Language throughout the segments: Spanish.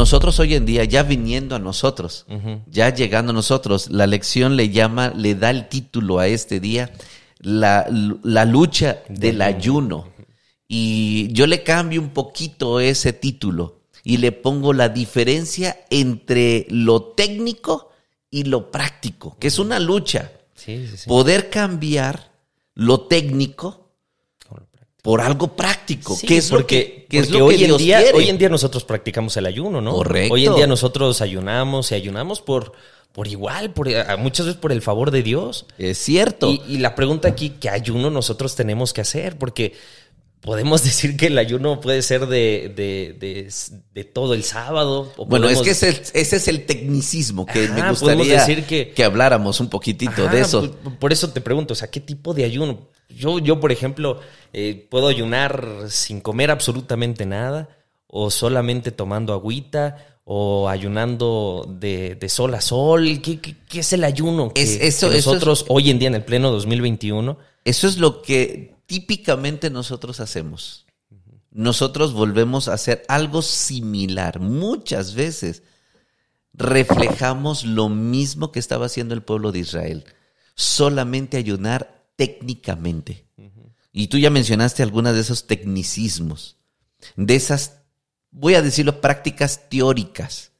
Nosotros hoy en día, ya viniendo a nosotros, ya llegando a nosotros, la lección le llama, le da el título a este día, la, lucha del ayuno. Y yo le cambio un poquito ese título y le pongo la diferencia entre lo técnico y lo práctico, que es una lucha. Poder cambiar lo técnico por algo práctico. que es porque, lo hoy, en día, hoy en día nosotros practicamos el ayuno, ¿no? Correcto. Hoy en día nosotros ayunamos y ayunamos por, por igual, por, muchas veces por el favor de Dios. Es cierto. Y, la pregunta aquí, ¿qué ayuno nosotros tenemos que hacer? Porque podemos decir que el ayuno puede ser de, de, todo el sábado. bueno, es que ese, es el, tecnicismo que me gustaría decir que... habláramos un poquitito de eso. Por, pues, por, eso te pregunto, o sea, ¿qué tipo de ayuno? Yo, por ejemplo, eh, puedo ayunar sin comer absolutamente nada, o solamente tomando agüita, o ayunando de, sol a sol. ¿Qué, es el ayuno que, es, eso, nosotros hoy en día, en el pleno 2021? Eso es lo que típicamente nosotros hacemos. Nosotros volvemos a hacer algo similar. Muchas veces reflejamos lo mismo que estaba haciendo el pueblo de Israel solamente ayunar técnicamente. Y tú ya mencionaste algunas de esos tecnicismos, de esas, voy a decirlo, prácticas teóricas.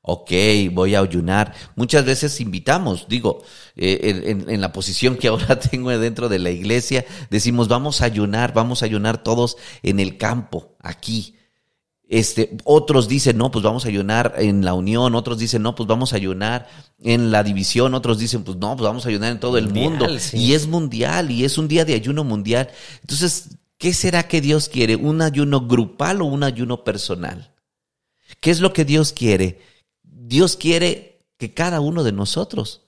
Ok, voy a ayunar. Muchas veces invitamos, digo, eh, en, la posición que ahora tengo dentro de la iglesia, decimos, vamos a ayunar, vamos a ayunar todos en el campo, aquí. Este, otros dicen, no, pues vamos a ayunar en la Unión, otros dicen, no, pues vamos a ayunar en la división, otros dicen, pues no, pues vamos a ayunar en todo el mundo. Y es mundial, y es un día de ayuno mundial. Entonces, ¿qué será que Dios quiere? ¿Un ayuno grupal o un ayuno personal? ¿Qué es lo que Dios quiere? Dios quiere que cada uno de nosotros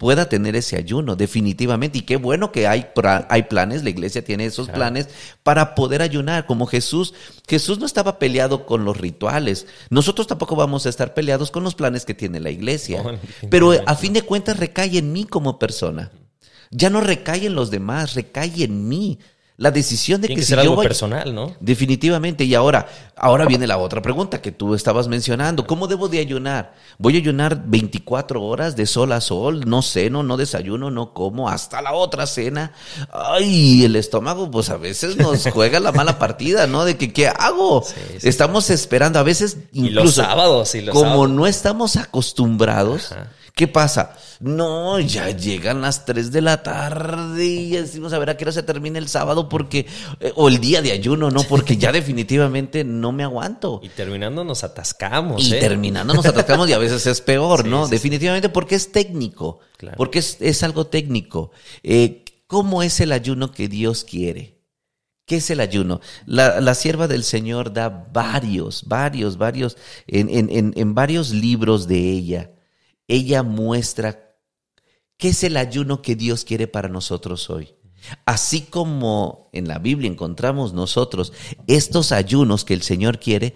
pueda tener ese ayuno, definitivamente. Y qué bueno que hay, hay planes, la iglesia tiene esos planes para poder ayunar, como Jesús. Jesús no estaba peleado con los rituales. Nosotros tampoco vamos a estar peleados con los planes que tiene la iglesia. Pero a fin de cuentas recae en mí como persona. Ya no recae en los demás, recae en mí. La decisión de que, se ser algo personal, ¿no? Definitivamente. Y ahora, ahora viene la otra pregunta que tú estabas mencionando. ¿Cómo debo de ayunar? ¿Voy a ayunar 24 horas de sol a sol? No ceno, no desayuno, no como, hasta la otra cena. Ay, el estómago, pues a veces nos juega la mala partida, ¿no? De que, ¿qué hago? estamos esperando. A veces, incluso. los sábados, y los Como no estamos acostumbrados. ¿Qué pasa? No, ya llegan las 3 de la tarde y decimos a ver a qué hora se termina el sábado porque, eh, o el día de ayuno, ¿no? Porque ya definitivamente no me aguanto. Y terminando nos atascamos. Y ¿eh? terminando nos atascamos y a veces es peor, ¿no? definitivamente porque es técnico, porque es, algo técnico. Eh, ¿Cómo es el ayuno que Dios quiere? ¿Qué es el ayuno? La, sierva del Señor da varios, varios, varios, en, en, en varios libros de ella ella muestra qué es el ayuno que Dios quiere para nosotros hoy. Así como en la Biblia encontramos nosotros estos ayunos que el Señor quiere,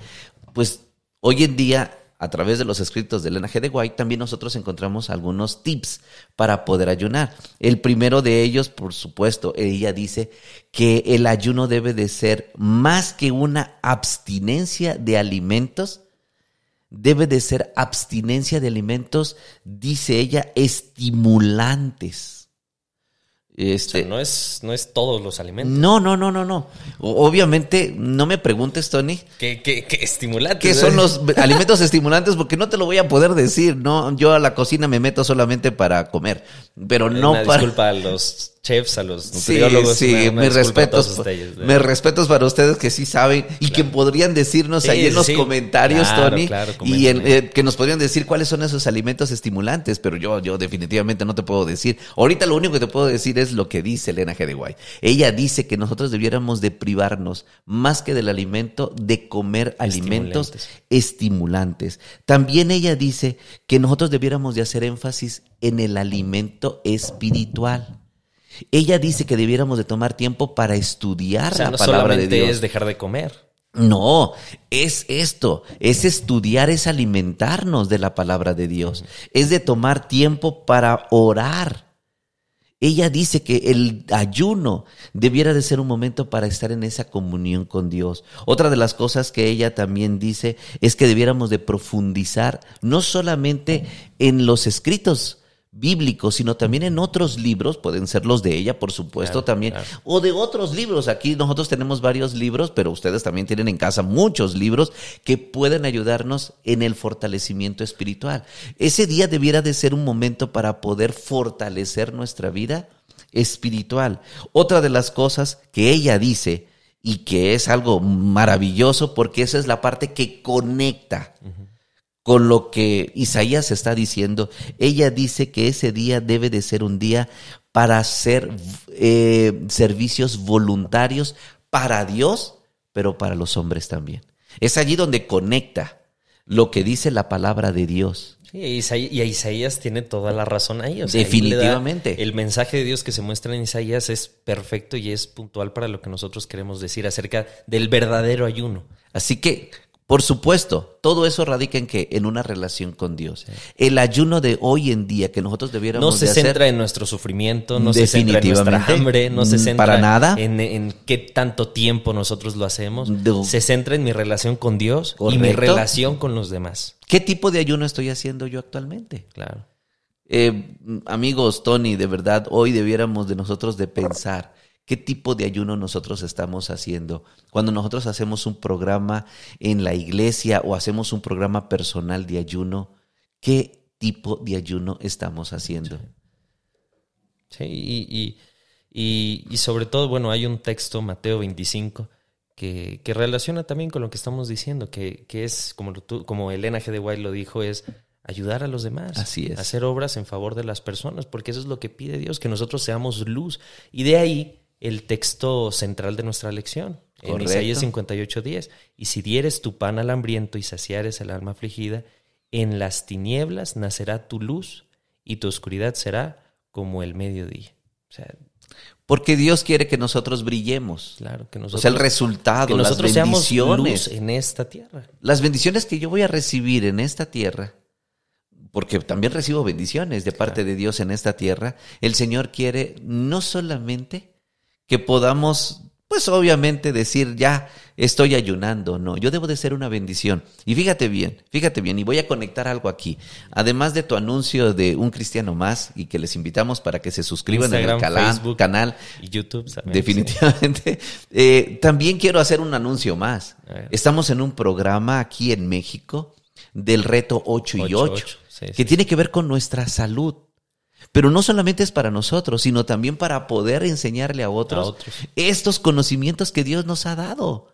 pues hoy en día a través de los escritos de Elena G. de White, también nosotros encontramos algunos tips para poder ayunar. El primero de ellos, por supuesto, ella dice que el ayuno debe de ser más que una abstinencia de alimentos, debe de ser abstinencia de alimentos, dice ella, estimulantes. Este, no es, no es todos los alimentos. No, no, no, no, no. Obviamente, no me preguntes, Tony. ¿Qué, qué, qué estimulantes? ¿Qué eh? son los alimentos estimulantes? Porque no te lo voy a poder decir, ¿no? Yo a la cocina me meto solamente para comer, pero no para... a los chefs, a los nutriólogos. Sí, sí, mis respetos. para ustedes que sí saben y que podrían decirnos ahí en los comentarios, Tony, y eh, que nos podrían decir cuáles son esos alimentos estimulantes, pero yo, yo definitivamente no te puedo decir. Ahorita lo único que te puedo decir es es lo que dice Elena Guay. Ella dice que nosotros debiéramos de privarnos más que del alimento, de comer alimentos estimulantes. También ella dice que nosotros debiéramos de hacer énfasis en el alimento espiritual. Ella dice que debiéramos de tomar tiempo para estudiar la palabra de Dios. es dejar de comer. No, es esto, es estudiar, es alimentarnos de la palabra de Dios, es de tomar tiempo para orar, ella dice que el ayuno debiera de ser un momento para estar en esa comunión con Dios. Otra de las cosas que ella también dice es que debiéramos de profundizar no solamente en los escritos, bíblico, sino también en otros libros, pueden ser los de ella, por supuesto, también, o de otros libros. Aquí nosotros tenemos varios libros, pero ustedes también tienen en casa muchos libros que pueden ayudarnos en el fortalecimiento espiritual. Ese día debiera de ser un momento para poder fortalecer nuestra vida espiritual. Otra de las cosas que ella dice, y que es algo maravilloso, porque esa es la parte que conecta con lo que Isaías está diciendo. Ella dice que ese día debe de ser un día para hacer eh, servicios voluntarios para Dios, pero para los hombres también. Es allí donde conecta lo que dice la palabra de Dios. y Isaías tiene toda la razón ahí. Definitivamente. el mensaje de Dios que se muestra en Isaías es perfecto y es puntual para lo que nosotros queremos decir acerca del verdadero ayuno. Así que por supuesto, todo eso radica en que en una relación con Dios. El ayuno de hoy en día que nosotros debiéramos no se centra en nuestro sufrimiento, no se centra en nuestra hambre, no se centra nada en, qué tanto tiempo nosotros lo hacemos. Se centra en mi relación con Dios y mi relación con los demás. ¿Qué tipo de ayuno estoy haciendo yo actualmente? Claro. Eh, amigos, Tony, de verdad, hoy debiéramos de nosotros de pensar qué tipo de ayuno nosotros estamos haciendo. Cuando nosotros hacemos un programa en la iglesia o hacemos un programa personal de ayuno, ¿qué tipo de ayuno estamos haciendo? Sí, y, sobre todo, bueno, hay un texto, Mateo 25, que, relaciona también con lo que estamos diciendo, que, es, como, como Elena G. de White lo dijo, es ayudar a los demás, Así es. hacer obras en favor de las personas, porque eso es lo que pide Dios, que nosotros seamos luz. Y de ahí el texto central de nuestra lección, en Isaías 58.10. Y si dieres tu pan al hambriento y saciares el alma afligida, en las tinieblas nacerá tu luz y tu oscuridad será como el mediodía. porque Dios quiere que nosotros brillemos. Claro, que nosotros. O sea, el resultado, nosotros las bendiciones. en esta tierra. Las bendiciones que yo voy a recibir en esta tierra, porque también recibo bendiciones de parte de Dios en esta tierra, el Señor quiere no solamente que podamos, pues obviamente decir, ya estoy ayunando, no, yo debo de ser una bendición. Y fíjate bien, fíjate bien, y voy a conectar algo aquí. Además de tu anuncio de un cristiano más y que les invitamos para que se suscriban al canal, canal YouTube, definitivamente, eh, también quiero hacer un anuncio más. Estamos en un programa aquí en México del reto 8 y 8, que tiene que ver con nuestra salud. Pero no solamente es para nosotros, sino también para poder enseñarle a otros, estos conocimientos que Dios nos ha dado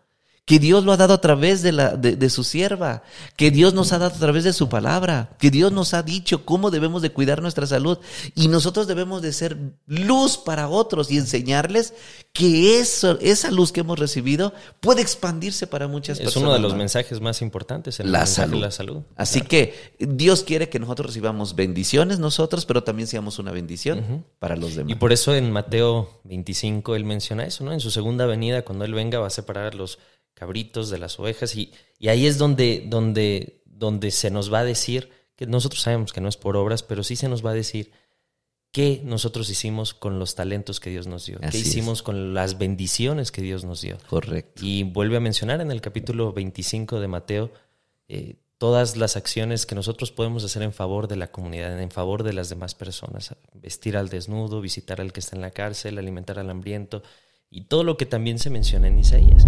que Dios lo ha dado a través de, la, de, su sierva, que Dios nos ha dado a través de su palabra, que Dios nos ha dicho cómo debemos de cuidar nuestra salud y nosotros debemos de ser luz para otros y enseñarles que esa luz que hemos recibido puede expandirse para muchas personas. Es uno de los mensajes más importantes en la, salud. la salud. Así que Dios quiere que nosotros recibamos bendiciones nosotros, pero también seamos una bendición para los demás. Y por eso en Mateo 25 él menciona eso, ¿no? En su segunda venida, cuando él venga, va a separar los cabritos, de las ovejas, y, ahí es donde, donde, donde se nos va a decir, que nosotros sabemos que no es por obras, pero sí se nos va a decir qué nosotros hicimos con los talentos que Dios nos dio, que qué hicimos con las bendiciones que Dios nos dio. Correcto. Y vuelve a mencionar en el capítulo 25 de Mateo eh, todas las acciones que nosotros podemos hacer en favor de la comunidad, en favor de las demás personas, vestir al desnudo, visitar al que está en la cárcel, alimentar al hambriento y todo lo que también se menciona en Isaías.